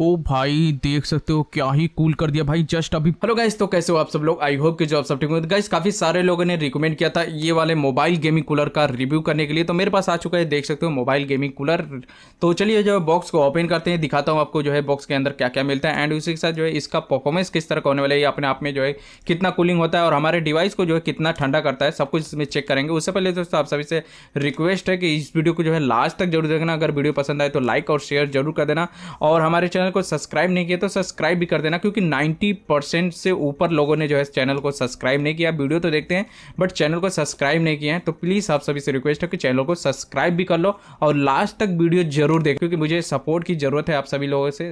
ओ भाई देख सकते हो क्या ही कूल कर दिया भाई जस्ट अभी हेलो गाइस तो कैसे हो आप सब लोग आई होप कि जो आप सब ठीक हो गाइस काफी सारे लोगों ने रिकमेंड किया था ये वाले मोबाइल गेमिंग कूलर का रिव्यू करने के लिए तो मेरे पास आ चुका है देख सकते हो मोबाइल गेमिंग कूलर तो चलिए जो है बॉक्स को ओपन करते हैं दिखाता हूँ आपको जो है बॉक्स के अंदर क्या क्या मिलता है एंड उसी के साथ जो है इसका परफॉर्मेंस किस तरह का होने वाला है अपने आप में जो है कितना कूलिंग होता है और हमारे डिवाइस को जो है कितना ठंडा करता है सब कुछ इसमें चेक करेंगे उससे पहले दोस्तों आप सभी से रिक्वेस्ट है कि इस वीडियो को जो है लास्ट तक जरूर देखना अगर वीडियो पसंद आए तो लाइक और शेयर जरूर कर देना और हमारे चैनल चैनल को सब्सक्राइब नहीं किया तो सब्सक्राइब भी कर देना क्योंकि 90 परसेंट से ऊपर लोगों ने जो है चैनल को सब्सक्राइब नहीं किया वीडियो तो देखते हैं बट चैनल को सब्सक्राइब नहीं किया है तो प्लीज़ आप सभी से रिक्वेस्ट है कि चैनल को सब्सक्राइब भी कर लो और लास्ट तक वीडियो जरूर देख क्योंकि मुझे सपोर्ट की ज़रूरत है आप सभी लोगों से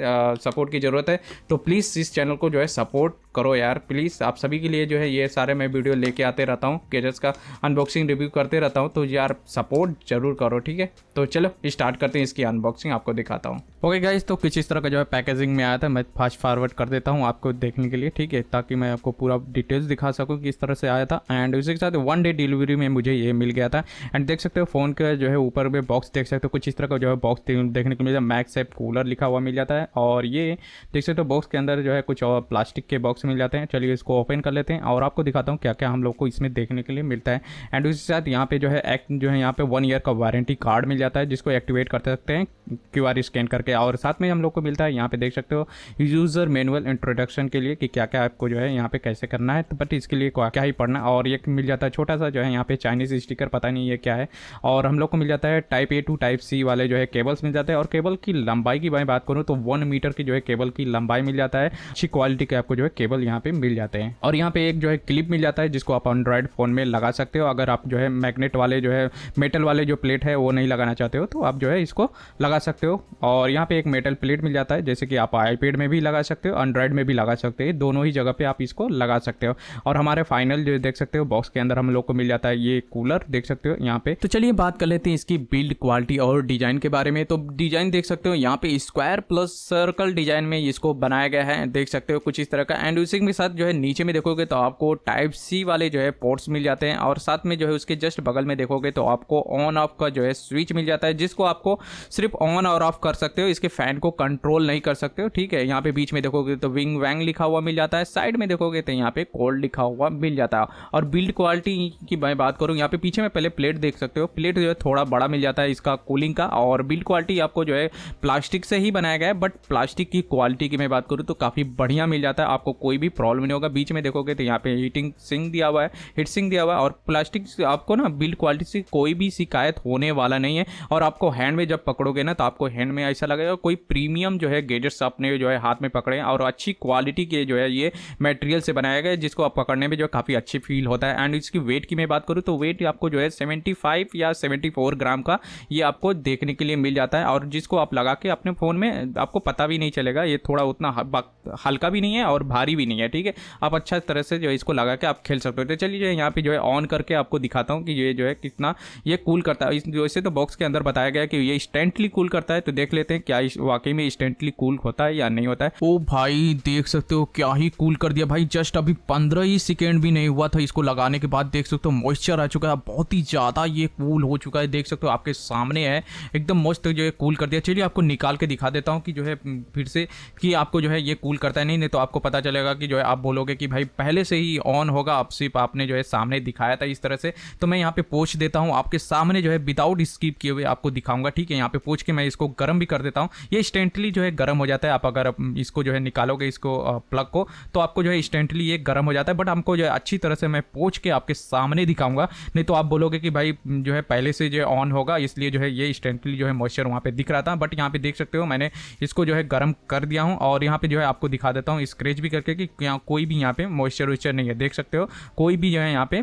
सपोर्ट की ज़रूरत है तो प्लीज़ इस चैनल को जो है सपोर्ट करो यार प्लीज़ आप सभी के लिए जो है ये सारे मैं वीडियो लेके आते रहता हूँ गैजेट्स का अनबॉक्सिंग रिव्यू करते रहता हूँ तो यार सपोर्ट जरूर करो ठीक है तो चलो स्टार्ट करते हैं इसकी अनबॉक्सिंग आपको दिखाता हूँ ओके गाइज तो कुछ इस तरह का जो है पैकेजिंग में आया था मैं फास्ट फॉरवर्ड कर देता हूँ आपको देखने के लिए ठीक है ताकि मैं आपको पूरा डिटेल्स दिखा सकूँ किस तरह से आया था एंड उसी के साथ वन डे डिलीवरी में मुझे ये मिल गया था एंड देख सकते हो फ़ोन का जो है ऊपर में बॉक्स देख सकते हो कुछ इस तरह का जो है बॉक्स देखने को मिल जाता है मैक्स कूलर लिखा हुआ मिल जाता है और ये देख सकते हो बॉक्स के अंदर जो है कुछ और प्लास्टिक के बॉक्स से मिल जाते हैं चलिए इसको ओपन कर लेते हैं और आपको दिखाता हूँ क्या क्या हम लोग को इसमें देखने के लिए मिलता है एंड उसके साथ यहाँ पे जो है एक्ट जो है यहाँ पे वन ईयर का वारंटी कार्ड मिल जाता है जिसको एक्टिवेट कर सकते हैं क्यू स्कैन करके और साथ में हम लोग को मिलता है यहाँ पे देख सकते हो यूज़र मैनुअल इंट्रोडक्शन के लिए कि क्या क्या आपको जो है यहाँ पे कैसे करना है तो बट इसके लिए क्या ही पढ़ना और एक मिल जाता है छोटा सा जो है यहाँ पे चाइनीज़ स्टिकर पता नहीं ये क्या है और हम लोग को मिल जाता है type A to type C वाले जो है केबल्स मिल जाते हैं और केबल की लंबाई की मैं बात करूँ तो वन मीटर की जो है केबल की लंबाई मिल जाता है अच्छी क्वालिटी के आपको जो है केबल अवेलेबल यहाँ पे मिल जाते हैं और यहाँ पे एक जो है क्लिप मिल जाता है जिसको आप एंड्रॉयड फ़ोन में लगा सकते हो अगर आप जो है मैगनेट वाले जो है मेटल वाले जो प्लेट है वो नहीं लगाना चाहते हो तो आप जो है इसको लगा सकते हो और यहाँ पे एक मेटल प्लेट मिल जाता है जैसे कि आप आईपैड में भी लगा सकते हो एंड्रॉयड में भी लगा सकते हो दोनों ही जगह पे आप इसको लगा सकते हो और हमारे फाइनल जो देख सकते हो बॉक्स के अंदर हम लोग को मिल जाता है ये कूलर देख सकते हो यहाँ पे तो चलिए बात कर लेते हैं इसकी बिल्ड क्वालिटी और डिजाइन के बारे में तो डिजाइन देख सकते हो यहाँ पे स्क्वायर प्लस सर्कल डिजाइन में इसको बनाया गया है देख सकते हो कुछ इस तरह का एंड सर्विसिंग के साथ जो है नीचे में देखोगे तो आपको टाइप सी वाले जो है पोर्ट्स मिल जाते हैं और साथ में जो है उसके जस्ट बगल में देखोगे तो आपको ऑन ऑफ का जो है स्विच मिल जाता है जिसको आपको सिर्फ ऑन और ऑफ कर सकते हो इसके फैन को कंट्रोल नहीं कर सकते हो ठीक है यहाँ पे बीच में देखोगे तो विंग वैंग लिखा हुआ मिल जाता है साइड में देखोगे तो यहाँ पे कोल्ड लिखा हुआ मिल जाता है और बिल्ड क्वालिटी की मैं बात करूँ यहाँ पे पीछे में पहले प्लेट देख सकते हो प्लेट जो है थोड़ा बड़ा मिल जाता है इसका कूलिंग का और बिल्ड क्वालिटी आपको जो है प्लास्टिक से ही बनाया गया है बट प्लास्टिक की क्वालिटी की मैं बात करूँ तो काफ़ी बढ़िया मिल जाता है आपको कोई कोई भी प्रॉब्लम नहीं होगा बीच में देखोगे तो यहाँ पे हीटिंग सिंह दिया हुआ है हीट सिंह दिया हुआ है और प्लास्टिक आपको ना बिल्ड क्वालिटी से कोई भी शिकायत होने वाला नहीं है और आपको हैंड में जब पकड़ोगे ना तो आपको हैंड में ऐसा लगेगा कोई प्रीमियम जो है गेजेट्स अपने जो है हाथ में पकड़े और अच्छी क्वालिटी के जो है ये मटेरियल से बनाया गया जिसको आप पकड़ने में जो काफ़ी अच्छी फील होता है एंड इसकी वेट की मैं बात करूँ तो वेट आपको जो है सेवेंटी या सेवेंटी ग्राम का ये आपको देखने के लिए मिल जाता है और जिसको आप लगा के अपने फ़ोन में आपको पता भी नहीं चलेगा ये थोड़ा उतना हल्का भी नहीं है और भारी भी भी नहीं है ठीक है आप अच्छा तरह से जो इसको लगा के आप खेल सकते हो तो चलिए जो है यहाँ पे जो है ऑन करके आपको दिखाता हूँ कि ये जो है कितना ये कूल करता है इस वैसे तो बॉक्स के अंदर बताया गया कि ये इंस्टेंटली कूल करता है तो देख लेते हैं क्या वाकई में इंस्टेंटली कूल होता है या नहीं होता है ओ भाई देख सकते हो क्या ही कूल कर दिया भाई जस्ट अभी पंद्रह ही सेकेंड भी नहीं हुआ था इसको लगाने के बाद देख सकते हो मॉइस्चर आ चुका है बहुत ही ज़्यादा ये कूल हो चुका है देख सकते हो आपके सामने है एकदम मस्त जो है कूल कर दिया चलिए आपको निकाल के दिखा देता हूँ कि जो है हम्म, फिर से कि आपको जो है ये कूल करता है नहीं नहीं तो आपको पता चलेगा रहेगा कि जो है आप बोलोगे कि भाई पहले से ही ऑन होगा आप सिर्फ आपने जो है सामने दिखाया था इस तरह से तो मैं यहाँ पे पोच देता हूँ आपके सामने जो है विदाउट स्किप किए हुए आपको दिखाऊंगा ठीक है यहाँ पे पोच के मैं इसको गर्म भी कर देता हूँ ये इंस्टेंटली जो है गर्म हो जाता है आप अगर इसको जो है निकालोगे इसको प्लग को तो आपको जो है इंस्टेंटली ये गर्म हो जाता है बट हमको जो है अच्छी तरह से मैं पोच के आपके सामने दिखाऊंगा नहीं तो आप बोलोगे कि भाई जो है पहले से जो है ऑन होगा इसलिए जो है ये इंस्टेंटली जो है मॉइस्चर वहाँ पे दिख रहा था बट यहाँ पे देख सकते हो मैंने इसको जो है गर्म कर दिया हूँ और यहाँ पे जो है आपको दिखा देता हूँ स्क्रेच भी करके सकते कि यहाँ कोई भी यहाँ पे मॉइस्चर वॉइस्चर नहीं है देख सकते हो कोई भी जो है यहाँ पे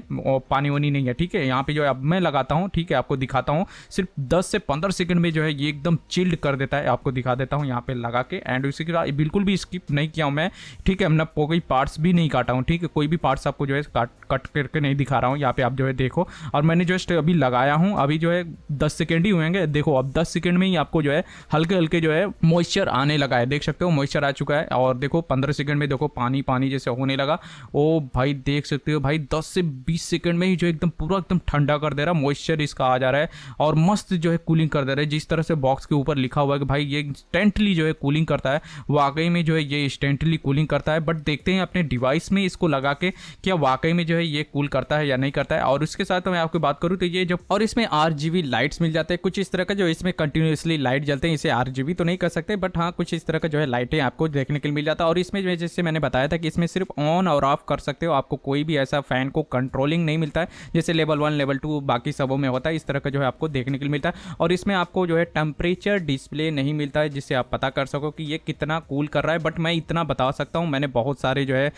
पानी वानी नहीं है ठीक है यहाँ पे जो है अब मैं लगाता हूँ ठीक है आपको दिखाता हूँ सिर्फ दस से पंद्रह सेकेंड में जो है ये एकदम चिल्ड कर देता है आपको दिखा देता हूँ यहाँ पे लगा के एंड उसी के बाद बिल्कुल भी स्किप नहीं किया हूँ मैं ठीक है मैं कोई पार्ट्स भी नहीं काटा हूँ ठीक है कोई भी पार्ट्स आपको जो है कट करके नहीं दिखा रहा हूँ यहाँ पे आप जो है देखो और मैंने जो है अभी लगाया हूँ अभी जो है दस सेकेंड ही हुएंगे देखो अब दस सेकेंड में ही आपको जो है हल्के हल्के जो है मॉइस्चर आने लगा है देख सकते हो मॉइस्चर आ चुका है और देखो पंद्रह सेकेंड में देखो पानी पानी जैसे होने लगा ओ भाई देख सकते हो भाई दस से बीस सेकेंड में ही जो एकदम पूरा एकदम ठंडा कर दे रहा है मॉइस्चर इसका आ जा रहा है और मस्त जो है कूलिंग कर दे रहा है जिस तरह से बॉक्स के ऊपर लिखा हुआ है कि भाई ये इंस्टेंटली जो है कूलिंग करता है वाकई में जो है ये इंस्टेंटली कूलिंग करता है बट देखते हैं अपने डिवाइस में इसको लगा के क्या वाकई में जो है ये कूल करता है या नहीं करता है और उसके साथ मैं आपको बात करूँ तो ये जो और इसमें आर लाइट्स मिल जाते हैं कुछ इस तरह का जो इसमें कंटिन्यूसली लाइट जलते हैं इसे आर तो नहीं कर सकते बट हाँ कुछ इस तरह का जो है लाइटें आपको देखने के लिए मिल जाता है और इसमें जैसे मैंने बताया था कि इसमें सिर्फ ऑन और ऑफ कर सकते हो आपको कोई भी ऐसा फ़ैन को कंट्रोलिंग नहीं मिलता है जैसे लेवल वन लेवल टू बाकी सबों में होता है इस तरह का जो है आपको देखने के लिए मिलता है और इसमें आपको जो है टेम्परेचर डिस्प्ले नहीं मिलता है जिससे आप पता कर सको कि ये कितना कूल कर रहा है बट मैं इतना बता सकता हूँ मैंने बहुत सारे जो है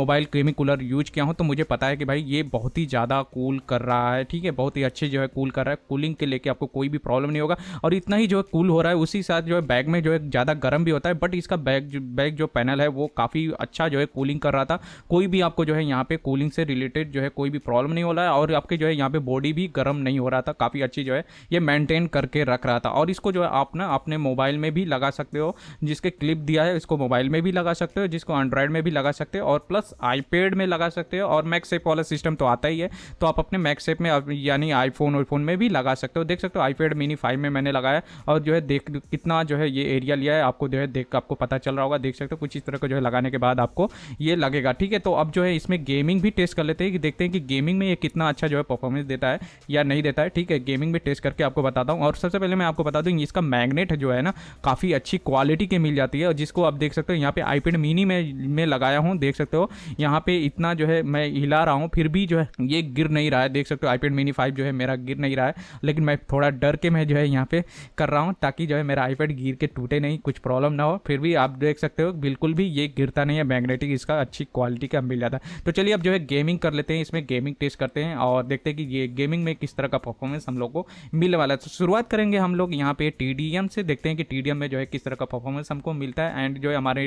मोबाइल क्रीमी कूलर यूज किया हूँ तो मुझे पता है कि भाई ये बहुत ही ज़्यादा कूल कर रहा है ठीक है बहुत ही अच्छे जो है कूल कर रहा है कूलिंग के लेके आपको कोई भी प्रॉब्लम नहीं होगा और इतना ही जो है कूल हो रहा है उसी साथ जो है बैग में जो है ज़्यादा गर्म भी होता है बट इसका बैग बैग जो पैनल है वो काफ़ी अच्छा जो है कूलिंग कर रहा था कोई भी आपको जो है यहाँ पे कूलिंग से रिलेटेड जो है कोई भी प्रॉब्लम नहीं हो रहा है और आपके जो है यहाँ पे बॉडी भी गर्म नहीं हो रहा था काफ़ी अच्छी जो है ये मेंटेन करके रख रहा था और इसको जो है आप ना अपने मोबाइल में भी लगा सकते हो जिसके क्लिप दिया है इसको मोबाइल में भी लगा सकते हो जिसको एंड्रॉयड में भी लगा सकते हो और प्लस आईपैड में लगा सकते हो और मैकसेप वाला सिस्टम तो आता ही है तो आप अपने मैकसेप में यानी आईफोन और में भी लगा सकते हो देख सकते हो आईपैड मिनी फाइव में मैंने लगाया और जो है देख कितना जो है ये एरिया लिया है आपको जो है देख आपको पता चल रहा होगा देख सकते हो कुछ इस तरह का जो है लगाने के बाद बाद आपको ये लगेगा ठीक है तो अब जो है इसमें गेमिंग भी टेस्ट कर लेते हैं कि देखते हैं कि गेमिंग में ये कितना अच्छा जो है परफॉर्मेंस देता है या नहीं देता है ठीक है गेमिंग में टेस्ट करके आपको बताता हूँ और सबसे पहले मैं आपको बता दूँ इसका मैगनेट जो है ना काफ़ी अच्छी क्वालिटी के मिल जाती है और जिसको आप देख सकते हो यहाँ पे आईपेड मिनी में मैं लगाया हूँ देख सकते हो यहाँ पे इतना जो है मैं हिला रहा हूँ फिर भी जो है ये गिर नहीं रहा है देख सकते हो आईपेड मिनी फाइव जो है मेरा गिर नहीं रहा है लेकिन मैं थोड़ा डर के मैं जो है यहाँ पे कर रहा हूँ ताकि जो है मेरा आईपेड गिर के टूटे नहीं कुछ प्रॉब्लम ना हो फिर भी आप देख सकते हो बिल्कुल भी ये गिरता नहीं ये मैग्नेटिक इसका अच्छी क्वालिटी का मिल जाता है तो चलिए अब जो है गेमिंग कर लेते हैं इसमें गेमिंग टेस्ट करते हैं और देखते हैं कि ये गेमिंग में किस तरह का परफॉर्मेंस हम लोग को मिलने वाला है तो शुरुआत करेंगे हम लोग यहाँ पे टी से देखते हैं कि टी में जो है किस तरह का परफॉर्मेंस हमको मिलता है एंड जो है हमारे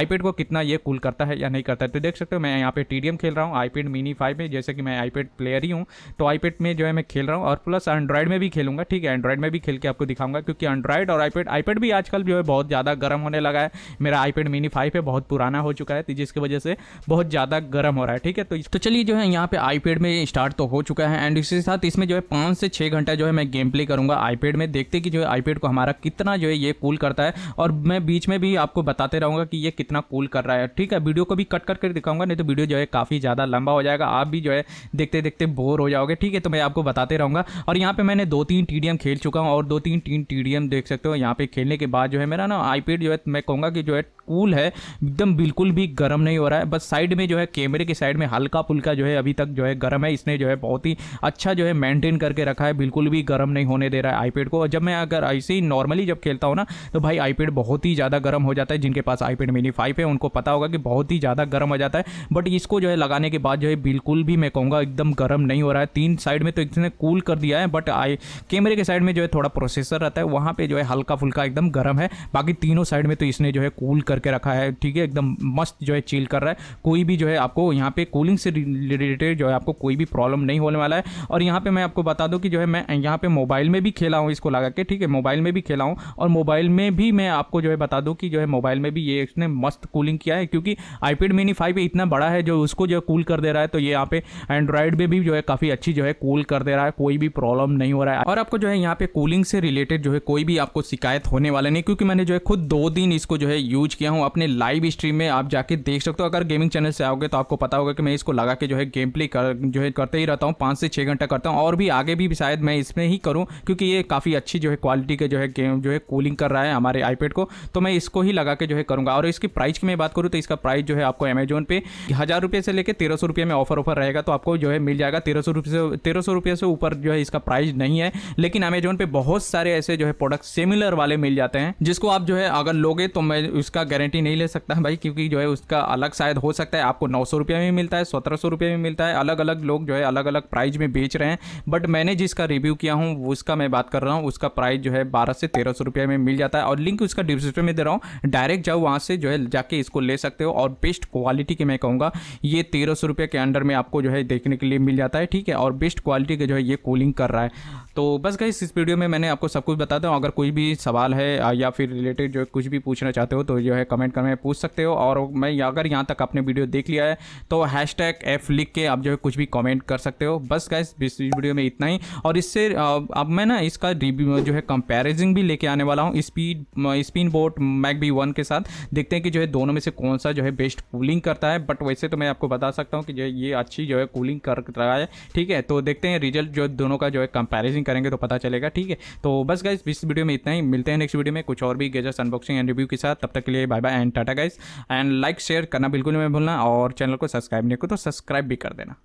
आईपेड को कितना ये कूल करता है या नहीं करता है तो देख सकते हो मैं यहाँ पे टी खेल रहा हूँ आईपेड मिनी फाइव में जैसे कि मैं आईपेड प्लेयर ही हूँ तो आईपेड में जो है मैं खेल रहा हूँ और प्लस एंड्रॉयड में भी खेलूंगा ठीक है एंड्रॉइड में भी खेल के आपको दिखाऊंगा क्योंकि एंड्रॉइड और आईपेड आईपेड भी आजकल जो है बहुत ज़्यादा गर्म होने लगा है मेरा आईपेड मिनी फाइव है बहुत पुराना हो हो चुका है जिसकी वजह से बहुत ज़्यादा गर्म हो रहा है ठीक है तो तो चलिए जो है यहाँ पे आईपेड में स्टार्ट तो हो चुका है एंड इसके साथ इसमें जो है पाँच से छः घंटा जो है मैं गेम प्ले करूँगा आईपैड में देखते कि जो है आईपैड को हमारा कितना जो है ये कूल करता है और मैं बीच में भी आपको बताते रहूँगा कि ये कितना कूल कर रहा है ठीक है वीडियो को भी कट कर कर दिखाऊंगा नहीं तो वीडियो जो है काफ़ी ज़्यादा लंबा हो जाएगा आप भी जो है देखते देखते बोर हो जाओगे ठीक है तो मैं आपको बताते रहूँगा और यहाँ पर मैंने दो तीन टी खेल चुका हूँ और दो तीन तीन टी देख सकते हो यहाँ पे खेलने के बाद जो है मेरा ना आईपेड जो है मैं कहूँगा कि जो है कूल है एकदम बिल्कुल बिल्कुल भी गर्म नहीं हो रहा है बस साइड में जो है कैमरे के साइड में हल्का फुल्का जो है अभी तक जो है गर्म है इसने जो है बहुत ही अच्छा जो है मेंटेन करके रखा है बिल्कुल भी गर्म नहीं होने दे रहा है आईपैड को और जब मैं अगर ऐसे ही नॉर्मली जब खेलता हूँ ना तो भाई आईपैड बहुत ही ज़्यादा गर्म हो जाता है जिनके पास आईपैड मिनी फाइव है उनको पता होगा कि बहुत ही ज़्यादा गर्म हो जाता है बट इसको जो है लगाने के बाद जो है बिल्कुल भी मैं कहूँगा एकदम गर्म नहीं हो रहा है तीन साइड में तो इसने कूल कर दिया है बट आई कैमरे के साइड में जो है थोड़ा प्रोसेसर रहता है वहाँ पर जो है हल्का फुल्का एकदम गर्म है बाकी तीनों साइड में तो इसने जो है कूल करके रखा है ठीक है एकदम मस्त जो है चील कर रहा है कोई भी जो है आपको यहाँ पे कूलिंग से रिलेटेड जो है आपको कोई भी प्रॉब्लम नहीं होने वाला है और यहाँ पे मैं आपको बता दूँ कि जो है मैं यहाँ पे मोबाइल में भी खेला हूँ इसको लगा के ठीक है मोबाइल में भी खेला हूँ और मोबाइल में भी मैं आपको जो है बता दूँ कि जो है मोबाइल में भी ये इसने मस्त कूलिंग किया है क्योंकि आईपेड मिनी फाइव इतना बड़ा है जो उसको जो है कूल कर दे रहा है तो ये यहाँ पे एंड्रॉयड में भी जो है काफ़ी अच्छी जो है कूल कर दे रहा है कोई भी प्रॉब्लम नहीं हो रहा है और आपको जो है यहाँ पे कूलिंग से रिलेटेड जो है कोई भी आपको शिकायत होने वाला नहीं क्योंकि मैंने जो है खुद दो दिन इसको जो है यूज किया हूँ अपने लाइव स्ट्रीम में आप जाके देख सकते हो अगर गेमिंग चैनल से आओगे तो आपको पता होगा कि मैं इसको लगा के जो है गेम प्ले कर जो है करते ही रहता हूँ पाँच से छः घंटा करता हूँ और भी आगे भी शायद मैं इसमें ही करूँ क्योंकि ये काफ़ी अच्छी जो है क्वालिटी का जो है गेम जो है कूलिंग कर रहा है हमारे आईपैड को तो मैं इसको ही लगा के जो है करूँगा और इसकी प्राइस की मैं बात करूँ तो इसका प्राइस जो है आपको अमेजोन पे हज़ार रुपये से लेकर तेरह सौ रुपये में ऑफर ऑफर रहेगा तो आपको जो है मिल जाएगा तेरह सौ रुपये से तेरह सौ रुपये से ऊपर जो है इसका प्राइस नहीं है लेकिन अमेजोन पे बहुत सारे ऐसे जो है प्रोडक्ट सिमिलर वाले मिल जाते हैं जिसको आप जो है अगर लोगे तो मैं उसका गारंटी नहीं ले सकता भाई क्योंकि की जो है उसका अलग शायद हो सकता है आपको नौ सौ रुपये में मिलता है सत्रह सौ रुपये में मिलता है अलग अलग लोग जो है अलग अलग प्राइज में बेच रहे हैं बट मैंने जिसका रिव्यू किया हूँ उसका मैं बात कर रहा हूँ उसका प्राइस जो है बारह से तेरह सौ रुपये में मिल जाता है और लिंक उसका डिस्क्रिप्शन में दे रहा हूँ डायरेक्ट जाओ वहाँ से जो है जाके इसको ले सकते हो और बेस्ट क्वालिटी के मैं कहूँगा ये तेरह सौ रुपये के अंडर में आपको जो है देखने के लिए मिल जाता है ठीक है और बेस्ट क्वालिटी का जो है ये कूलिंग कर रहा है तो बस गई इस वीडियो में मैंने आपको सब कुछ बता दूँ अगर कोई भी सवाल है या फिर रिलेटेड जो कुछ भी पूछना चाहते हो तो जो है कमेंट कर में पूछ सकते हो और और मैं अगर यहाँ तक आपने वीडियो देख लिया है तो हैश एफ लिख के आप जो है कुछ भी कॉमेंट कर सकते हो बस गैस इस वीडियो में इतना ही और इससे अब मैं ना इसका रिव्यू जो है कंपेरिजन भी लेके आने वाला हूँ speed spin boat Mac B one के साथ देखते हैं कि जो है दोनों में से कौन सा जो है बेस्ट कूलिंग करता है बट वैसे तो मैं आपको बता सकता हूँ कि जो है ये अच्छी जो है कूलिंग कर रहा है ठीक है तो देखते हैं रिजल्ट जो दोनों का जो है कंपेरिजन करेंगे तो पता चलेगा ठीक है तो बस गाइज इस वीडियो में इतना ही मिलते हैं नेक्स्ट वीडियो में कुछ और भी गेजर्स अनबॉक्सिंग एंड रिव्यू के साथ तब तक के लिए bye bye and tata guys and and like share करना बिल्कुल नहीं भूलना और चैनल को सब्सक्राइब नहीं को तो सब्सक्राइब भी कर देना